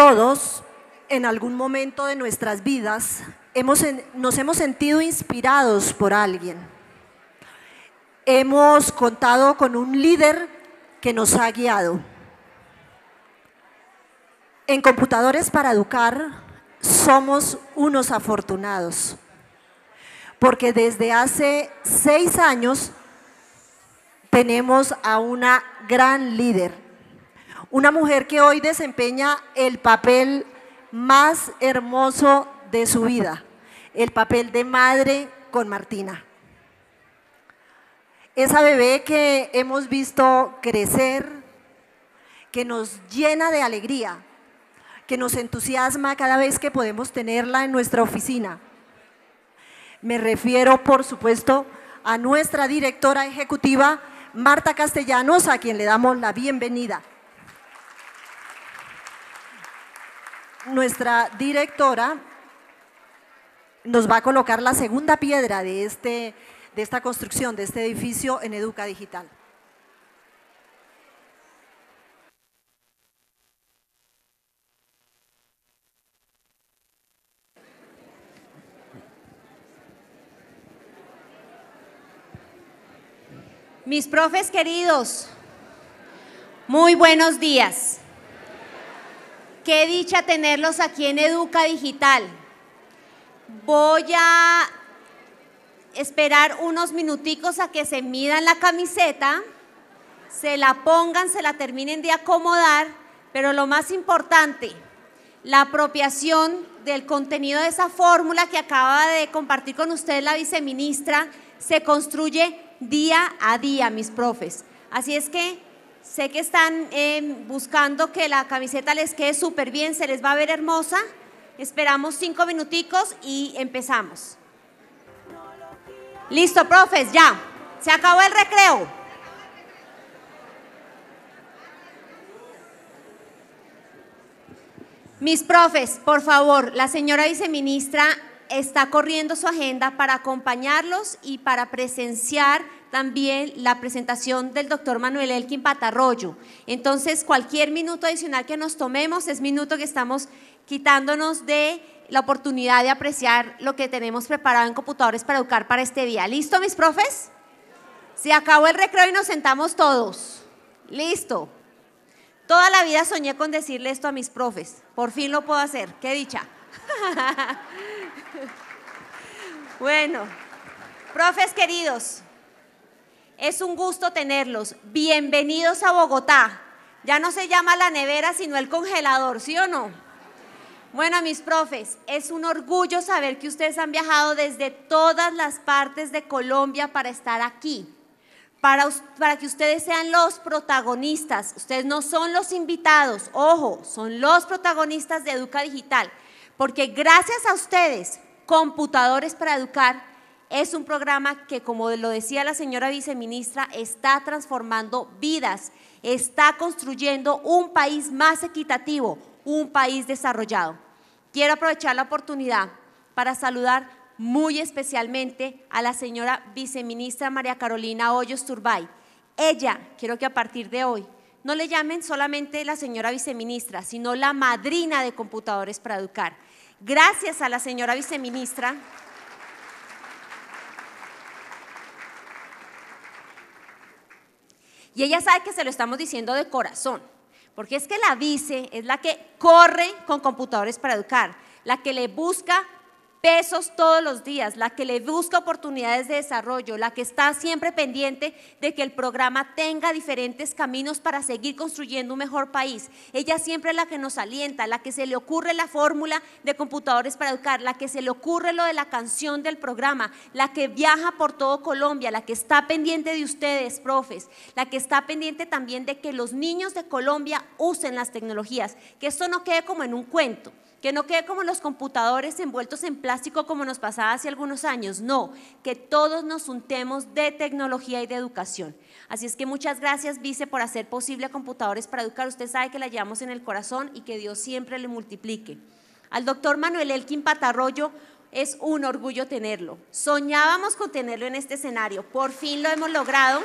Todos, en algún momento de nuestras vidas, nos hemos sentido inspirados por alguien. Hemos contado con un líder que nos ha guiado. En Computadores para Educar somos unos afortunados, porque desde hace seis años tenemos a una gran líder una mujer que hoy desempeña el papel más hermoso de su vida, el papel de madre con Martina. Esa bebé que hemos visto crecer, que nos llena de alegría, que nos entusiasma cada vez que podemos tenerla en nuestra oficina. Me refiero, por supuesto, a nuestra directora ejecutiva, Marta Castellanos, a quien le damos la bienvenida. nuestra directora nos va a colocar la segunda piedra de, este, de esta construcción, de este edificio en Educa Digital. Mis profes queridos, muy buenos días. Qué dicha tenerlos aquí en Educa Digital. Voy a esperar unos minuticos a que se midan la camiseta, se la pongan, se la terminen de acomodar, pero lo más importante, la apropiación del contenido de esa fórmula que acaba de compartir con ustedes la viceministra se construye día a día, mis profes. Así es que Sé que están eh, buscando que la camiseta les quede súper bien, se les va a ver hermosa. Esperamos cinco minuticos y empezamos. Listo, profes, ya. Se acabó el recreo. Mis profes, por favor, la señora viceministra está corriendo su agenda para acompañarlos y para presenciar también la presentación del doctor Manuel Elkin Patarroyo. Entonces, cualquier minuto adicional que nos tomemos es minuto que estamos quitándonos de la oportunidad de apreciar lo que tenemos preparado en computadores para educar para este día. ¿Listo, mis profes? Se acabó el recreo y nos sentamos todos. Listo. Toda la vida soñé con decirle esto a mis profes. Por fin lo puedo hacer. Qué dicha. bueno, profes queridos, es un gusto tenerlos. Bienvenidos a Bogotá. Ya no se llama la nevera, sino el congelador, ¿sí o no? Bueno, mis profes, es un orgullo saber que ustedes han viajado desde todas las partes de Colombia para estar aquí. Para, para, que ustedes sean los protagonistas. Ustedes no son los invitados, ojo, son los protagonistas de Educa Digital, porque gracias a ustedes, computadores para educar es un programa que, como lo decía la señora viceministra, está transformando vidas, está construyendo un país más equitativo, un país desarrollado. Quiero aprovechar la oportunidad para saludar muy especialmente a la señora viceministra María Carolina Hoyos Turbay. Ella, quiero que a partir de hoy no le llamen solamente la señora viceministra, sino la madrina de computadores para educar. Gracias a la señora viceministra. Y ella sabe que se lo estamos diciendo de corazón, porque es que la vice es la que corre con computadores para educar, la que le busca pesos todos los días, la que le busca oportunidades de desarrollo, la que está siempre pendiente de que el programa tenga diferentes caminos para seguir construyendo un mejor país. Ella siempre es la que nos alienta, la que se le ocurre la fórmula de computadores para educar, la que se le ocurre lo de la canción del programa, la que viaja por todo Colombia, la que está pendiente de ustedes, profes, la que está pendiente también de que los niños de Colombia usen las tecnologías, que esto no quede como en un cuento. Que no quede como los computadores envueltos en plástico como nos pasaba hace algunos años. No, que todos nos untemos de tecnología y de educación. Así es que muchas gracias, Vice, por hacer posible a Computadores para Educar. Usted sabe que la llevamos en el corazón y que Dios siempre le multiplique. Al doctor Manuel Elkin Patarroyo, es un orgullo tenerlo. Soñábamos con tenerlo en este escenario. Por fin lo hemos logrado.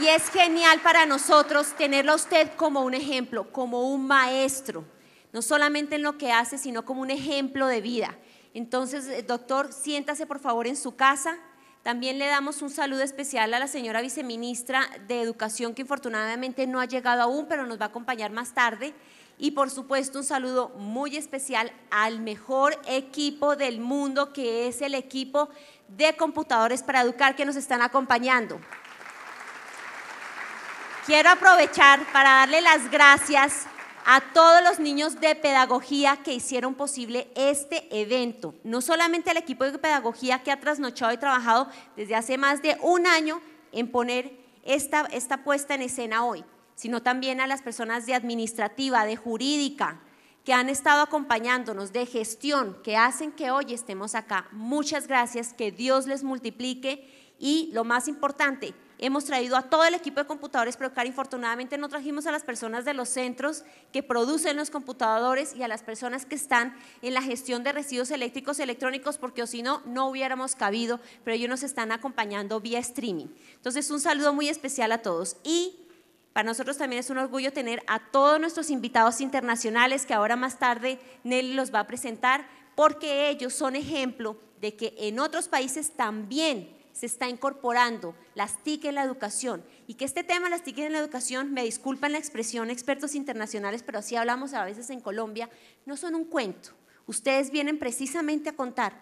Y es genial para nosotros tenerlo a usted como un ejemplo, como un maestro, no solamente en lo que hace, sino como un ejemplo de vida. Entonces, eh, doctor, siéntase por favor en su casa. También le damos un saludo especial a la señora viceministra de Educación, que infortunadamente no ha llegado aún, pero nos va a acompañar más tarde. Y por supuesto, un saludo muy especial al mejor equipo del mundo, que es el equipo de computadores para educar que nos están acompañando. Quiero aprovechar para darle las gracias a todos los niños de pedagogía que hicieron posible este evento. No solamente al equipo de pedagogía que ha trasnochado y trabajado desde hace más de un año en poner esta, esta puesta en escena hoy, sino también a las personas de administrativa, de jurídica, que han estado acompañándonos, de gestión, que hacen que hoy estemos acá. Muchas gracias, que Dios les multiplique y lo más importante, Hemos traído a todo el equipo de computadores, pero claro, infortunadamente no trajimos a las personas de los centros que producen los computadores y a las personas que están en la gestión de residuos eléctricos y electrónicos, porque o si no, no hubiéramos cabido, pero ellos nos están acompañando vía streaming. Entonces, un saludo muy especial a todos. Y para nosotros también es un orgullo tener a todos nuestros invitados internacionales que ahora más tarde Nelly los va a presentar, porque ellos son ejemplo de que en otros países también se está incorporando las TIC en la educación y que este tema, las TIC en la educación, me disculpan la expresión expertos internacionales, pero así hablamos a veces en Colombia, no son un cuento. Ustedes vienen precisamente a contar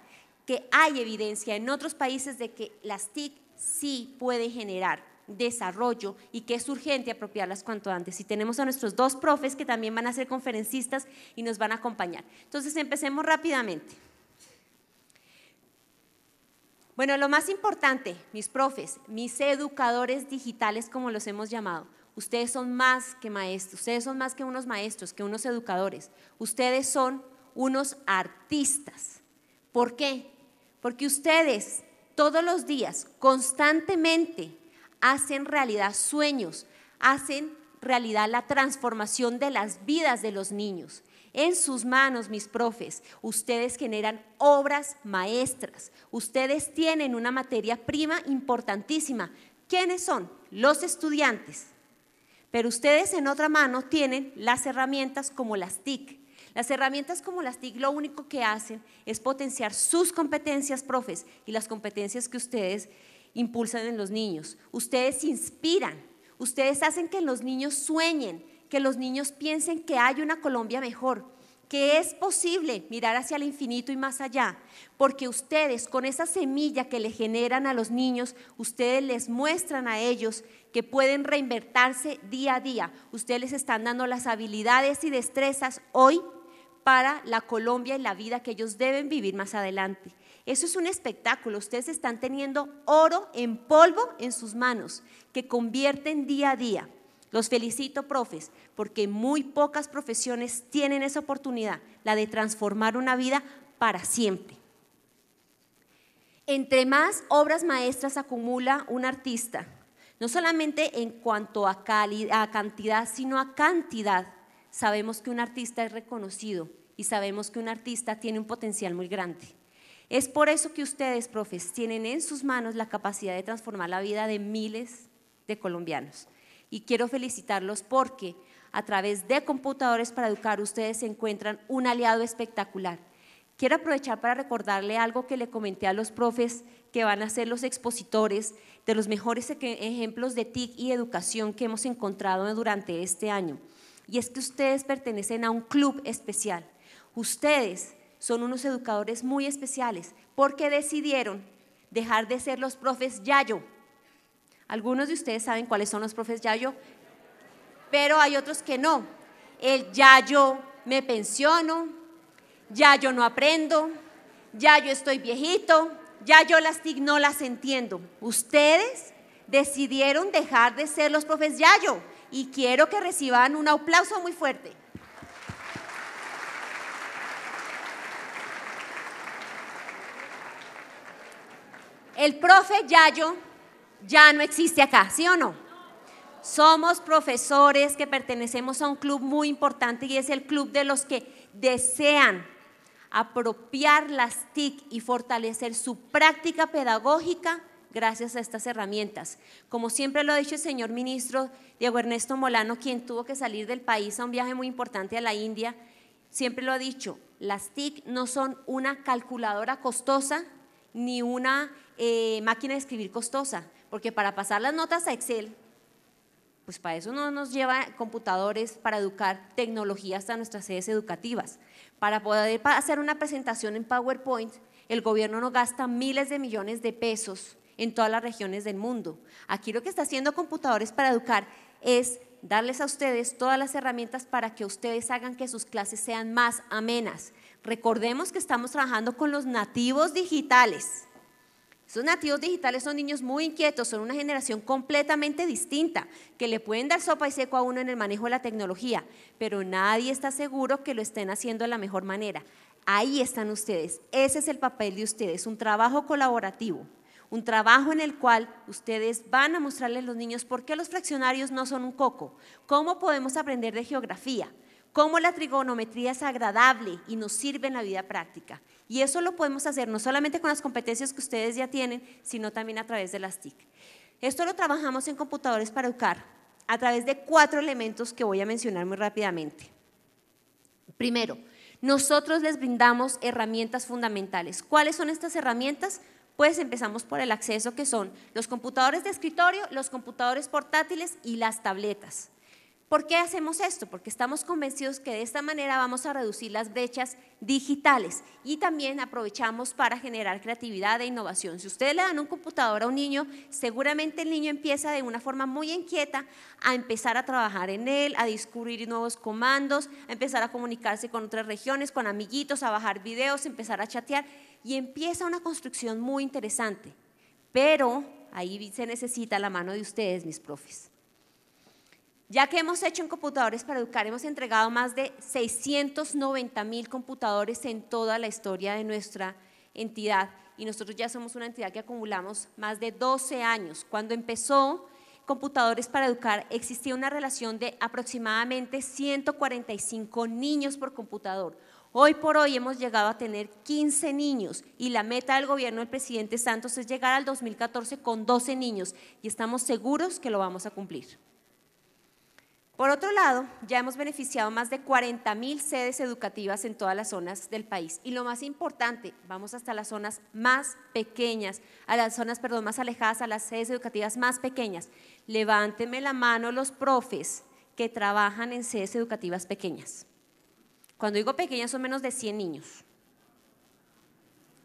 que hay evidencia en otros países de que las TIC sí pueden generar desarrollo y que es urgente apropiarlas cuanto antes. Y tenemos a nuestros dos profes que también van a ser conferencistas y nos van a acompañar. Entonces, empecemos rápidamente. Bueno, lo más importante, mis profes, mis educadores digitales, como los hemos llamado, ustedes son más que maestros, ustedes son más que unos maestros, que unos educadores, ustedes son unos artistas. ¿Por qué? Porque ustedes todos los días, constantemente, hacen realidad sueños, hacen realidad la transformación de las vidas de los niños. En sus manos, mis profes, ustedes generan obras maestras. Ustedes tienen una materia prima importantísima. ¿Quiénes son? Los estudiantes. Pero ustedes en otra mano tienen las herramientas como las TIC. Las herramientas como las TIC lo único que hacen es potenciar sus competencias, profes, y las competencias que ustedes impulsan en los niños. Ustedes inspiran, ustedes hacen que los niños sueñen, que los niños piensen que hay una Colombia mejor, que es posible mirar hacia el infinito y más allá, porque ustedes con esa semilla que le generan a los niños, ustedes les muestran a ellos que pueden reinvertirse día a día. Ustedes les están dando las habilidades y destrezas hoy para la Colombia y la vida que ellos deben vivir más adelante. Eso es un espectáculo. Ustedes están teniendo oro en polvo en sus manos que convierten día a día. Los felicito, profes, porque muy pocas profesiones tienen esa oportunidad, la de transformar una vida para siempre. Entre más obras maestras acumula un artista, no solamente en cuanto a, cantidad, sino a cantidad, sabemos que un artista es reconocido y sabemos que un artista tiene un potencial muy grande. Es por eso que ustedes, profes, tienen en sus manos la capacidad de transformar la vida de miles de colombianos y quiero felicitarlos porque a través de computadores para educar ustedes se encuentran un aliado espectacular. Quiero aprovechar para recordarle algo que le comenté a los profes que van a ser los expositores de los mejores ejemplos de TIC y educación que hemos encontrado durante este año. Y es que ustedes pertenecen a un club especial. Ustedes son unos educadores muy especiales porque decidieron dejar de ser los profes Yayo algunos de ustedes saben cuáles son los profes Yayo, pero hay otros que no. El Yayo me pensiono, ya yo no aprendo, ya yo estoy viejito, ya yo las no las entiendo. Ustedes decidieron dejar de ser los profes Yayo y quiero que reciban un aplauso muy fuerte. El profe Yayo ya no existe acá, ¿sí o no? Somos profesores que pertenecemos a un club muy importante y es el club de los que desean apropiar las TIC y fortalecer su práctica pedagógica gracias a estas herramientas. Como siempre lo ha dicho el señor ministro Diego Ernesto Molano, quien tuvo que salir del país a un viaje muy importante a la India, siempre lo ha dicho, las TIC no son una calculadora costosa ni una eh, máquina de escribir costosa, porque para pasar las notas a Excel, pues para eso no nos lleva computadores para educar tecnología hasta nuestras sedes educativas. Para poder hacer una presentación en PowerPoint, el gobierno no gasta miles de millones de pesos en todas las regiones del mundo. Aquí lo que está haciendo computadores para educar es darles a ustedes todas las herramientas para que ustedes hagan que sus clases sean más amenas. Recordemos que estamos trabajando con los nativos digitales. Esos nativos digitales son niños muy inquietos, son una generación completamente distinta, que le pueden dar sopa y seco a uno en el manejo de la tecnología, pero nadie está seguro que lo estén haciendo de la mejor manera. Ahí están ustedes, ese es el papel de ustedes, un trabajo colaborativo, un trabajo en el cual ustedes van a mostrarle a los niños por qué los fraccionarios no son un coco, cómo podemos aprender de geografía, cómo la trigonometría es agradable y nos sirve en la vida práctica. Y eso lo podemos hacer no solamente con las competencias que ustedes ya tienen, sino también a través de las TIC. Esto lo trabajamos en Computadores para Educar a través de cuatro elementos que voy a mencionar muy rápidamente. Primero, nosotros les brindamos herramientas fundamentales. ¿Cuáles son estas herramientas? Pues empezamos por el acceso que son los computadores de escritorio, los computadores portátiles y las tabletas. ¿Por qué hacemos esto? Porque estamos convencidos que de esta manera vamos a reducir las brechas digitales y también aprovechamos para generar creatividad e innovación. Si ustedes le dan un computador a un niño, seguramente el niño empieza de una forma muy inquieta a empezar a trabajar en él, a descubrir nuevos comandos, a empezar a comunicarse con otras regiones, con amiguitos, a bajar videos, empezar a chatear y empieza una construcción muy interesante. Pero ahí se necesita la mano de ustedes, mis profes ya que hemos hecho en computadores para educar, hemos entregado más de 690 mil computadores en toda la historia de nuestra entidad y nosotros ya somos una entidad que acumulamos más de 12 años. Cuando empezó Computadores para Educar existía una relación de aproximadamente 145 niños por computador. Hoy por hoy hemos llegado a tener 15 niños y la meta del gobierno del presidente Santos es llegar al 2014 con 12 niños y estamos seguros que lo vamos a cumplir. Por otro lado, ya hemos beneficiado más de 40.000 sedes educativas en todas las zonas del país. Y lo más importante, vamos hasta las zonas más pequeñas, a las zonas, perdón, más alejadas, a las sedes educativas más pequeñas. Levánteme la mano los profes que trabajan en sedes educativas pequeñas. Cuando digo pequeñas, son menos de 100 niños.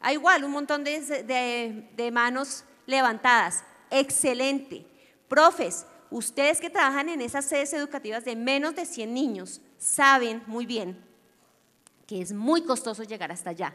Hay ah, igual un montón de, de manos levantadas. Excelente. Profes, ustedes que trabajan en esas sedes educativas de menos de 100 niños saben muy bien que es muy costoso llegar hasta allá,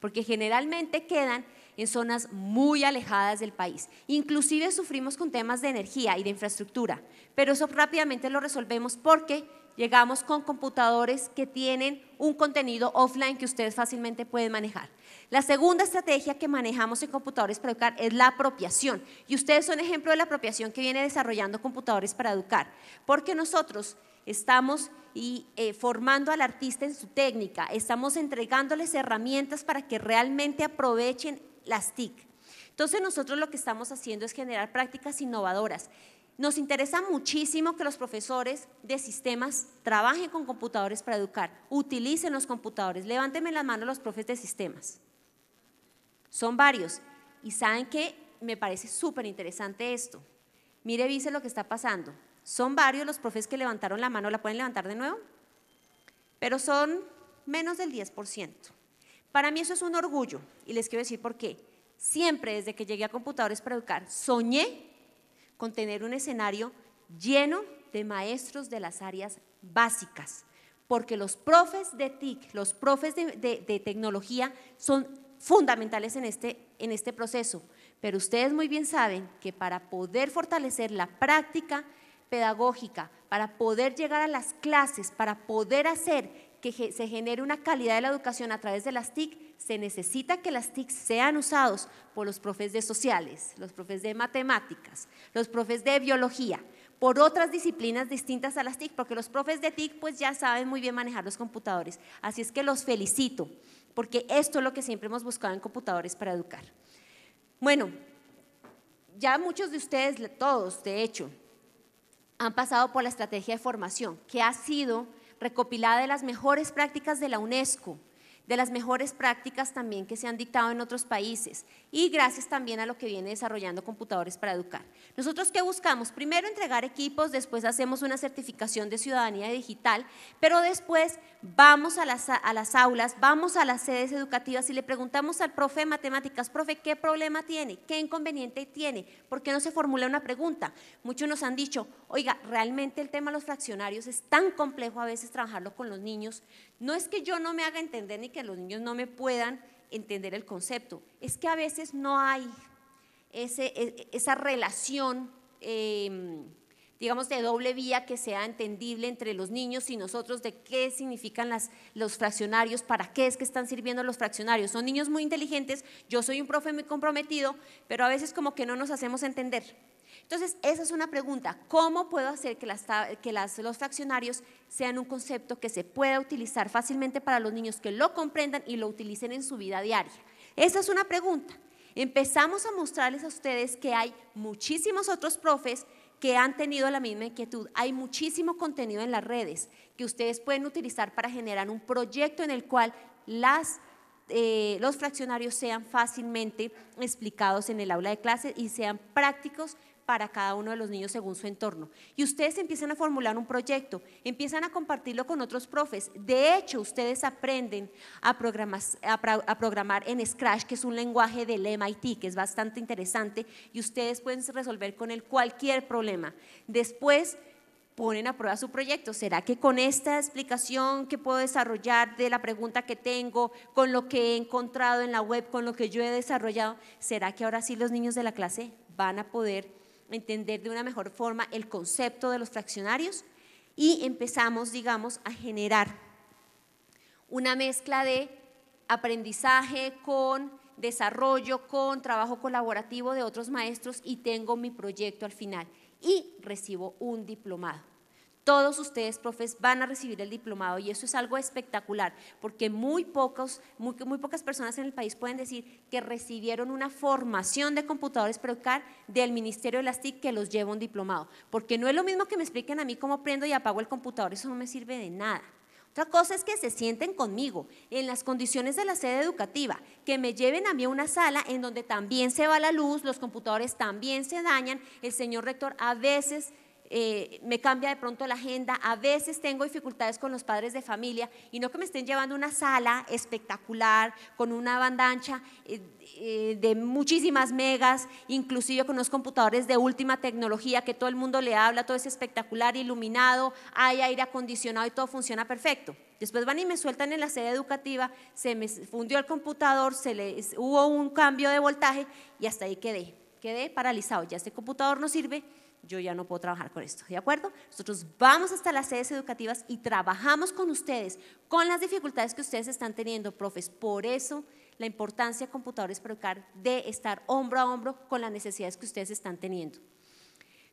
porque generalmente quedan en zonas muy alejadas del país. Inclusive sufrimos con temas de energía y de infraestructura, pero eso rápidamente lo resolvemos porque Llegamos con computadores que tienen un contenido offline que ustedes fácilmente pueden manejar. La segunda estrategia que manejamos en computadores para educar es la apropiación. Y ustedes son ejemplo de la apropiación que viene desarrollando computadores para educar. Porque nosotros estamos eh, formando al artista en su técnica, estamos entregándoles herramientas para que realmente aprovechen las TIC. Entonces nosotros lo que estamos haciendo es generar prácticas innovadoras. Nos interesa muchísimo que los profesores de sistemas trabajen con computadores para educar, utilicen los computadores. Levánteme las manos los profes de sistemas. Son varios. Y saben que me parece súper interesante esto. Mire, dice lo que está pasando. Son varios los profes que levantaron la mano, ¿la pueden levantar de nuevo? Pero son menos del 10%. Para mí eso es un orgullo y les quiero decir por qué. Siempre desde que llegué a computadores para educar, soñé con tener un escenario lleno de maestros de las áreas básicas, porque los profes de TIC, los profes de, tecnología son fundamentales en este, en este proceso, pero ustedes muy bien saben que para poder fortalecer la práctica pedagógica, para poder llegar a las clases, para poder hacer que se genere una calidad de la educación a través de las TIC, se necesita que las TIC sean usados por los profes de sociales, los profes de matemáticas, los profes de biología, por otras disciplinas distintas a las TIC, porque los profes de TIC pues ya saben muy bien manejar los computadores. Así es que los felicito, porque esto es lo que siempre hemos buscado en computadores para educar. Bueno, ya muchos de ustedes, todos de hecho, han pasado por la estrategia de formación, que ha sido recopilada de las mejores prácticas de la UNESCO de las mejores prácticas también que se han dictado en otros países y gracias también a lo que viene desarrollando Computadores para Educar. Nosotros qué buscamos? Primero entregar equipos, después hacemos una certificación de ciudadanía digital, pero después vamos a las, a las aulas, vamos a las sedes educativas y le preguntamos al profe de matemáticas, profe, ¿qué problema tiene? ¿Qué inconveniente tiene? ¿Por qué no se formula una pregunta? Muchos nos han dicho, oiga, realmente el tema de los fraccionarios es tan complejo a veces trabajarlo con los niños. No es que yo no me haga entender ni que los niños no me puedan entender el concepto, es que a veces no hay e, esa relación, em, digamos, de doble vía que sea entendible entre los niños y nosotros de qué significan los fraccionarios, para qué es que están sirviendo los fraccionarios. Son niños muy inteligentes, yo soy un profe muy comprometido, pero a veces como que no nos hacemos entender. Entonces, esa es una pregunta. ¿Cómo puedo hacer que, los fraccionarios sean un concepto que se pueda utilizar fácilmente para los niños que lo comprendan y lo utilicen en su vida diaria? Esa es una pregunta. Empezamos a mostrarles a ustedes que hay muchísimos otros profes que han tenido la misma inquietud. Hay muchísimo contenido en las redes que ustedes pueden utilizar para generar un proyecto en el cual eh, los fraccionarios sean fácilmente explicados en el aula de clase y sean prácticos para cada uno de los niños según su entorno. Y ustedes empiezan a formular un proyecto, empiezan a compartirlo con otros profes. De hecho, ustedes aprenden a, programar, en Scratch, que es un lenguaje del MIT, que es bastante interesante, y ustedes pueden resolver con él cualquier problema. Después ponen a prueba su proyecto. ¿Será que con esta explicación que puedo desarrollar de la pregunta que tengo, con lo que he encontrado en la web, con lo que yo he desarrollado, será que ahora sí los niños de la clase van a poder entender de una mejor forma el concepto de los fraccionarios y empezamos, digamos, a generar una mezcla de aprendizaje con desarrollo, con trabajo colaborativo de otros maestros y tengo mi proyecto al final y recibo un diplomado todos ustedes, profes, van a recibir el diplomado y eso es algo espectacular, porque muy, pocos, muy, pocas personas en el país pueden decir que recibieron una formación de computadores PROCAR del Ministerio de las TIC que los lleva un diplomado, porque no es lo mismo que me expliquen a mí cómo prendo y apago el computador, eso no me sirve de nada. Otra cosa es que se sienten conmigo en las condiciones de la sede educativa, que me lleven a mí a una sala en donde también se va la luz, los computadores también se dañan, el señor rector a veces eh, me cambia de pronto la agenda, a veces tengo dificultades con los padres de familia y no que me estén llevando una sala espectacular con una banda ancha eh, eh, de muchísimas megas, inclusive con unos computadores de última tecnología que todo el mundo le habla, todo es espectacular, iluminado, hay aire acondicionado y todo funciona perfecto. Después van y me sueltan en la sede educativa, se me fundió el computador, se les hubo un cambio de voltaje y hasta ahí quedé. Quedé paralizado, ya este computador no sirve, yo ya no puedo trabajar con esto, ¿de acuerdo? Nosotros vamos hasta las sedes educativas y trabajamos con ustedes, con las dificultades que ustedes están teniendo, profes. Por eso la importancia de computadores para educar, de estar hombro a hombro con las necesidades que ustedes están teniendo.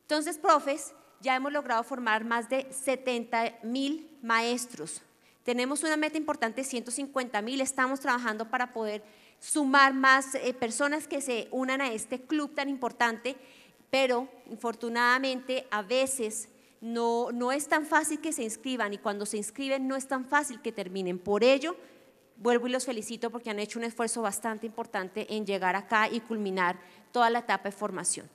Entonces, profes, ya hemos logrado formar más de 70 mil maestros. Tenemos una meta importante de 150 mil, estamos trabajando para poder sumar más eh, personas que se unan a este club tan importante pero infortunadamente a veces no, no es tan fácil que se inscriban y cuando se inscriben no es tan fácil que terminen. Por ello, vuelvo y los felicito porque han hecho un esfuerzo bastante importante en llegar acá y culminar toda la etapa de formación.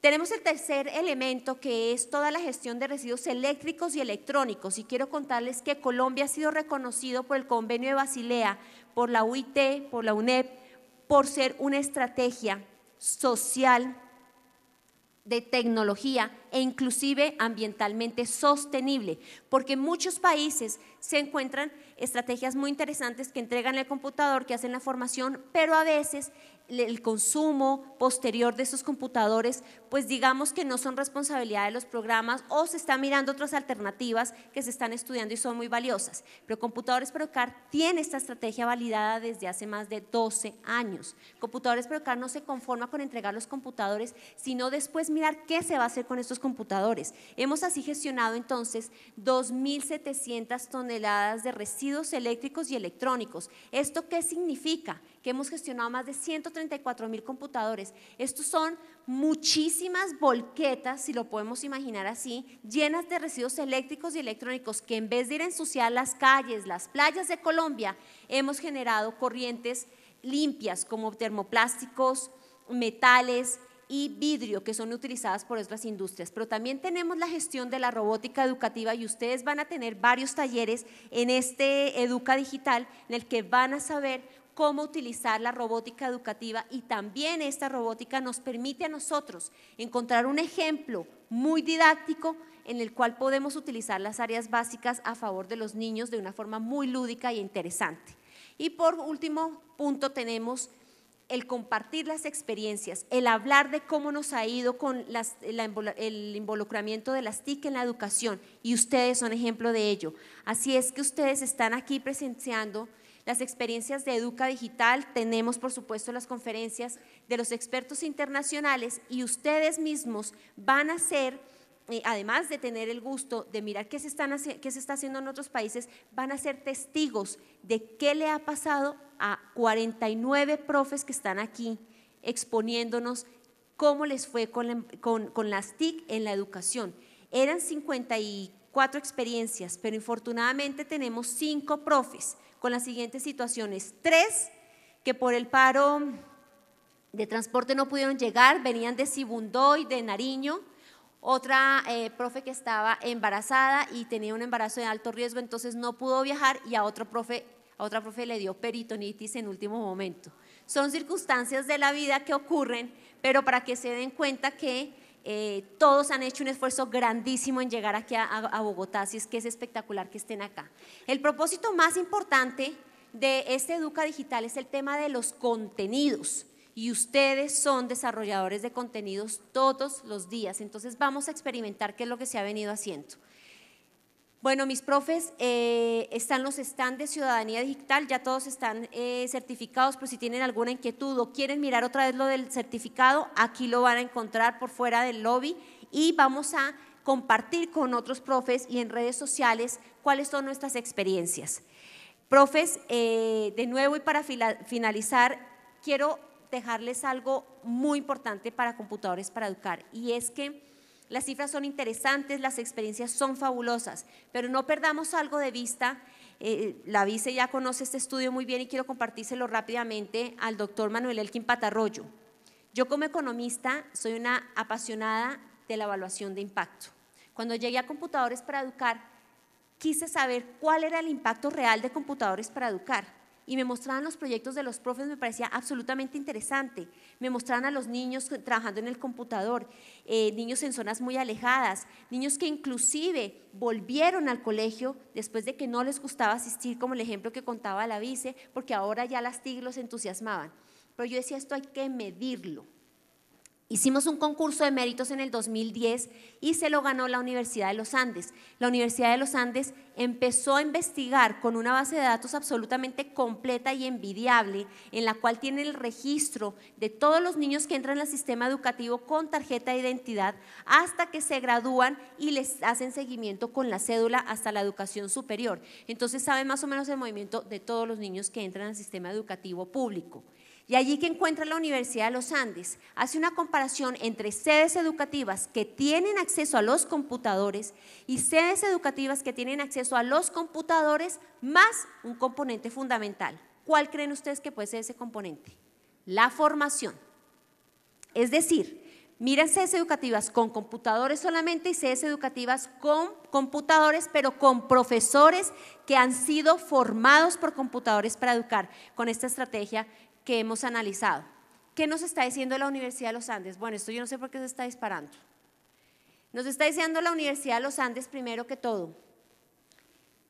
Tenemos el tercer elemento que es toda la gestión de residuos eléctricos y electrónicos. Y quiero contarles que Colombia ha sido reconocido por el Convenio de Basilea, por la UIT, por la UNEP, por ser una estrategia social de tecnología e inclusive ambientalmente sostenible, porque muchos países se encuentran estrategias muy interesantes que entregan el computador, que hacen la formación, pero a veces el consumo posterior de esos computadores pues digamos que no son responsabilidad de los programas o se están mirando otras alternativas que se están estudiando y son muy valiosas. Pero Computadores Procar tiene esta estrategia validada desde hace más de 12 años. Computadores Procar no se conforma con entregar los computadores, sino después mirar qué se va a hacer con estos computadores. Hemos así gestionado entonces 2.700 toneladas de residuos eléctricos y electrónicos. ¿Esto qué significa? Que hemos gestionado más de 134 mil computadores. Estos son muchísimos muchísimas volquetas, si lo podemos imaginar así, llenas de residuos eléctricos y electrónicos que en vez de ir a ensuciar las calles, las playas de Colombia, hemos generado corrientes limpias como termoplásticos, metales y vidrio que son utilizadas por otras industrias. Pero también tenemos la gestión de la robótica educativa y ustedes van a tener varios talleres en este Educa Digital en el que van a saber cómo utilizar la robótica educativa y también esta robótica nos permite a nosotros encontrar un ejemplo muy didáctico en el cual podemos utilizar las áreas básicas a favor de los niños de una forma muy lúdica e interesante. Y por último punto tenemos el compartir las experiencias, el hablar de cómo nos ha ido con el involucramiento de las TIC en la educación y ustedes son ejemplo de ello. Así es que ustedes están aquí presenciando las experiencias de Educa Digital, tenemos por supuesto las conferencias de los expertos internacionales y ustedes mismos van a ser eh, además de tener el gusto de mirar qué se, están, qué se, está haciendo en otros países, van a ser testigos de qué le ha pasado a 49 profes que están aquí exponiéndonos cómo les fue con, em, con las TIC en la educación. Eran 54 experiencias, pero infortunadamente tenemos 5 profes con las siguientes situaciones. Tres, que por el paro de transporte no pudieron llegar, venían de Sibundoy, de Nariño. Otra eh, profe que estaba embarazada y tenía un embarazo de alto riesgo, entonces no pudo viajar y a otro profe, a otra profe le dio peritonitis en último momento. Son circunstancias de la vida que ocurren, pero para que se den cuenta que eh, todos han hecho un esfuerzo grandísimo en llegar aquí a, a, Bogotá, así es que es espectacular que estén acá. El propósito más importante de este Educa Digital es el tema de los contenidos y ustedes son desarrolladores de contenidos todos los días, entonces vamos a experimentar qué es lo que se ha venido haciendo. Bueno, mis profes, eh, están los stands de ciudadanía digital, ya todos están eh, certificados, pero si tienen alguna inquietud o quieren mirar otra vez lo del certificado, aquí lo van a encontrar por fuera del lobby y vamos a compartir con otros profes y en redes sociales cuáles son nuestras experiencias. Profes, eh, de nuevo y para finalizar, quiero dejarles algo muy importante para computadores para educar y es que las cifras son interesantes, las experiencias son fabulosas, pero no perdamos algo de vista. Eh, la vice ya conoce este estudio muy bien y quiero compartírselo rápidamente al doctor Manuel Elkin Patarroyo. Yo como economista soy una apasionada de la evaluación de impacto. Cuando llegué a computadores para educar, quise saber cuál era el impacto real de computadores para educar y me mostraban los proyectos de los profes, me parecía absolutamente interesante. Me mostraban a los niños trabajando en el computador, eh, niños en zonas muy alejadas, niños que inclusive volvieron al colegio después de que no les gustaba asistir, como el ejemplo que contaba la vice, porque ahora ya las TIG los entusiasmaban. Pero yo decía, esto hay que medirlo. Hicimos un concurso de méritos en el 2010 y se lo ganó la Universidad de los Andes. La Universidad de los Andes empezó a investigar con una base de datos absolutamente completa y envidiable, en la cual tiene el registro de todos los niños que entran al sistema educativo con tarjeta de identidad hasta que se gradúan y les hacen seguimiento con la cédula hasta la educación superior. Entonces sabe más o menos el movimiento de todos los niños que entran al sistema educativo público. Y allí que encuentra la Universidad de los Andes, hace una comparación entre sedes educativas que tienen acceso a los computadores y sedes educativas que tienen acceso a los computadores más un componente fundamental. ¿Cuál creen ustedes que puede ser ese componente? La formación. Es decir, miran sedes educativas con computadores solamente y sedes educativas con computadores, pero con profesores que han sido formados por computadores para educar con esta estrategia que hemos analizado. ¿Qué nos está diciendo la Universidad de los Andes? Bueno, esto yo no sé por qué se está disparando. Nos está diciendo la Universidad de los Andes, primero que todo,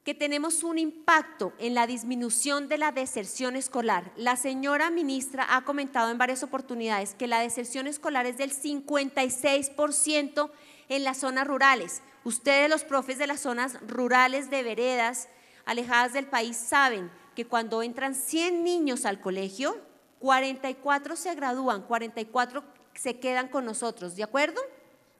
que tenemos un impacto en la disminución de la deserción escolar. La señora ministra ha comentado en varias oportunidades que la deserción escolar es del 56% en las zonas rurales. Ustedes, los profes de las zonas rurales de veredas alejadas del país, saben que cuando entran 100 niños al colegio, 44 se gradúan, 44 se quedan con nosotros, ¿de acuerdo?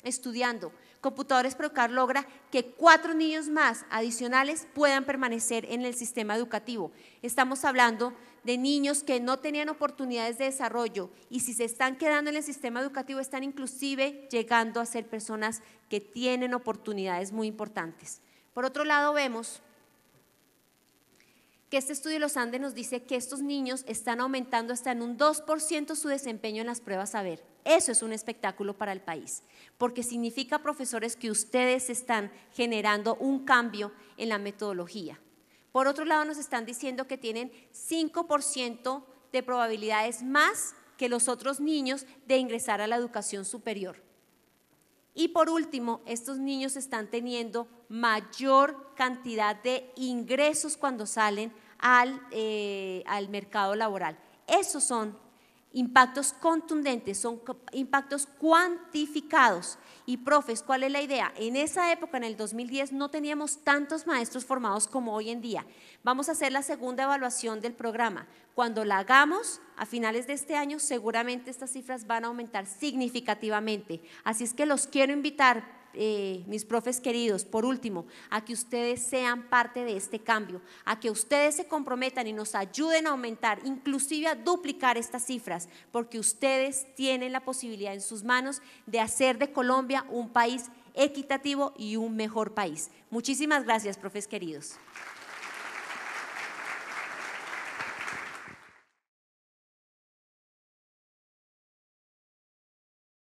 Estudiando. Computadores Procar logra que cuatro niños más adicionales puedan permanecer en el sistema educativo. Estamos hablando de niños que no tenían oportunidades de desarrollo y si se están quedando en el sistema educativo están inclusive llegando a ser personas que tienen oportunidades muy importantes. Por otro lado, vemos que este estudio de los Andes nos dice que estos niños están aumentando hasta en un 2% su desempeño en las pruebas a ver. Eso es un espectáculo para el país, porque significa, profesores, que ustedes están generando un cambio en la metodología. Por otro lado, nos están diciendo que tienen 5% de probabilidades más que los otros niños de ingresar a la educación superior. Y por último, estos niños están teniendo mayor cantidad de ingresos cuando salen al, eh, al mercado laboral. Esos son Impactos contundentes, son impactos cuantificados. Y profes, ¿cuál es la idea? En esa época, en el 2010, no teníamos tantos maestros formados como hoy en día. Vamos a hacer la segunda evaluación del programa. Cuando la hagamos, a finales de este año, seguramente estas cifras van a aumentar significativamente. Así es que los quiero invitar eh, mis profes queridos, por último, a que ustedes sean parte de este cambio, a que ustedes se comprometan y nos ayuden a aumentar, inclusive a duplicar estas cifras, porque ustedes tienen la posibilidad en sus manos de hacer de Colombia un país equitativo y un mejor país. Muchísimas gracias, profes queridos.